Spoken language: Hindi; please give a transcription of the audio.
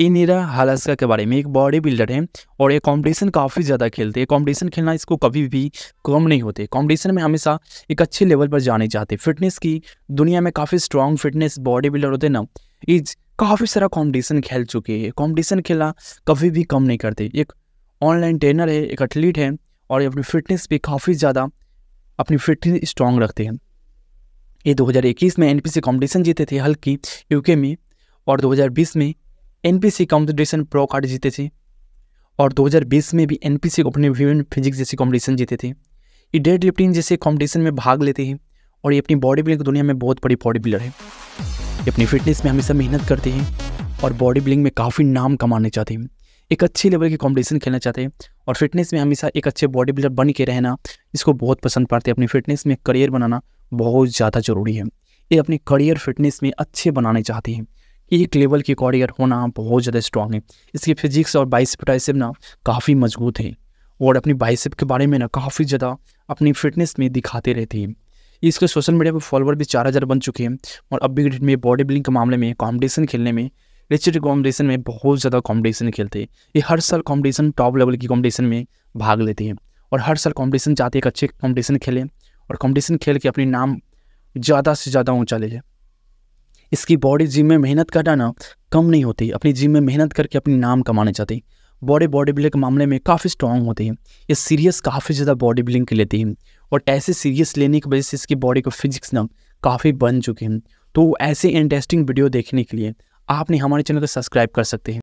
इनिरा हालास्का के बारे में एक बॉडी बिल्डर है और ये कंपटीशन काफ़ी ज़्यादा खेलते हैं कंपटीशन खेलना इसको कभी भी कम नहीं होते कंपटीशन में हमेशा एक अच्छे लेवल पर जाने चाहते फिटनेस की दुनिया में काफ़ी स्ट्रॉन्ग फिटनेस बॉडी बिल्डर होते ना इज काफ़ी सारा कॉम्पिटिशन खेल चुके हैं कॉम्पिटिशन खेलना कभी भी कम नहीं करते एक ऑनलाइन ट्रेनर है एक एथलीट है और ये अपनी फिटनेस पर काफ़ी ज़्यादा अपनी फिटनेस स्ट्रॉन्ग रखते हैं ये 2021 में एनपीसी कंपटीशन जीते थे हल्की यूके में और 2020 में एनपीसी कंपटीशन प्रो कार्ड जीते थे और 2020 में भी एनपीसी अपने विभिन्न फिजिक्स जैसे कॉम्पिटिशन जीते थे ये डेड लिफ्टिंग जैसे कॉम्पिटिशन में भाग लेते हैं और ये अपनी बॉडी बिल्डिंग दुनिया में बहुत बड़ी बॉडी बिल्डर है ये अपनी फिटनेस में हमेशा मेहनत करते हैं और बॉडी बिल्डिंग में काफ़ी नाम कमाने चाहते हैं एक अच्छे लेवल के कॉम्पिटिशन खेलना चाहते हैं और फिटनेस में हमेशा एक अच्छे बॉडी बिल्डर बन के रहना इसको बहुत पसंद पाते हैं अपनी फिटनेस में करियर बनाना बहुत ज़्यादा ज़रूरी है ये अपने करियर फिटनेस में अच्छे बनाने चाहते हैं एक लेवल के कॉरियर होना बहुत ज़्यादा स्ट्रॉन्ग है इसकी फिजिक्स और बाइसिप टाइसिप ना काफ़ी मजबूत है और अपनी बाइसिप के बारे में ना काफ़ी ज़्यादा अपनी फिटनेस में दिखाते रहते हैं इसके सोशल मीडिया पर फॉलोअर भी चार हज़ार बन चुके हैं और अब भी डेट में बॉडी बिल्डिंग के मामले में कॉम्पिटिशन खेलने में रिचर्ड कॉम्पिटिशन में बहुत ज़्यादा कॉम्पिटिशन खेलते हैं ये हर साल कॉम्पिटिशन टॉप लेवल की कॉम्पिटिशन में भाग लेते हैं और हर साल कॉम्पिटिशन चाहते हैं एक अच्छे कॉम्पिटिशन खेलें और कॉम्पिटिशन खेल के अपने नाम ज़्यादा से ज़्यादा ऊँचा ले जाए इसकी बॉडी जिम में मेहनत करना ना कम नहीं होती अपनी जिम में मेहनत करके अपनी नाम कमाना चाहती बॉडी बॉडी बिल्डिंग के मामले में काफ़ी स्ट्रांग होते हैं ये सीरियस काफ़ी ज़्यादा बॉडी बिल्डिंग के लेती हैं और ऐसे सीरियस लेने की वजह से इसकी बॉडी को फिजिक्स ना काफ़ी बन चुके हैं तो ऐसे इंटरेस्टिंग वीडियो देखने के लिए आपने हमारे चैनल को सब्सक्राइब कर सकते हैं